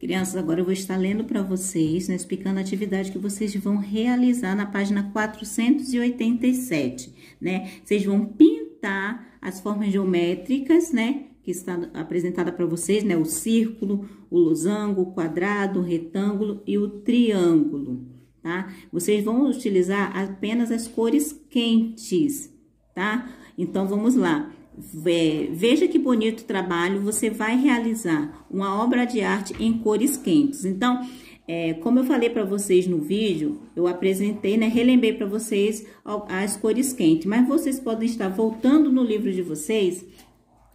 Crianças, agora eu vou estar lendo para vocês, né, explicando a atividade que vocês vão realizar na página 487, né? Vocês vão pintar as formas geométricas, né, que está apresentada para vocês, né, o círculo, o losango, o quadrado, o retângulo e o triângulo, tá? Vocês vão utilizar apenas as cores quentes, tá? Então, vamos lá é, veja que bonito trabalho, você vai realizar uma obra de arte em cores quentes. Então, é, como eu falei para vocês no vídeo, eu apresentei, né, relembrei para vocês as cores quentes, mas vocês podem estar voltando no livro de vocês,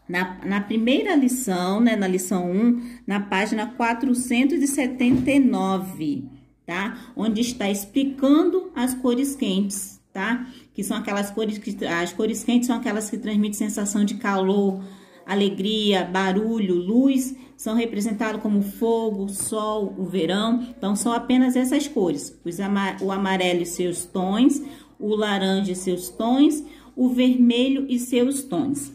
na, na primeira lição, né, na lição 1, na página 479, tá? Onde está explicando as cores quentes, tá? Que são aquelas cores que as cores quentes são aquelas que transmitem sensação de calor, alegria, barulho, luz, são representados como fogo, sol, o verão. Então são apenas essas cores. Ama o amarelo e seus tons, o laranja e seus tons, o vermelho e seus tons.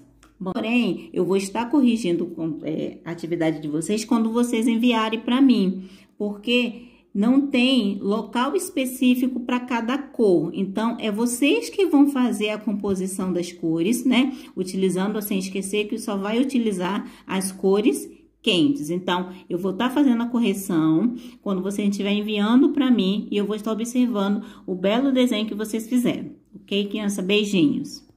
porém, eu vou estar corrigindo é, a é, atividade de vocês quando vocês enviarem para mim, porque não tem local específico para cada cor. Então, é vocês que vão fazer a composição das cores, né? Utilizando, sem esquecer que só vai utilizar as cores quentes. Então, eu vou estar tá fazendo a correção quando você estiver enviando para mim e eu vou estar observando o belo desenho que vocês fizeram. Ok, criança? Beijinhos!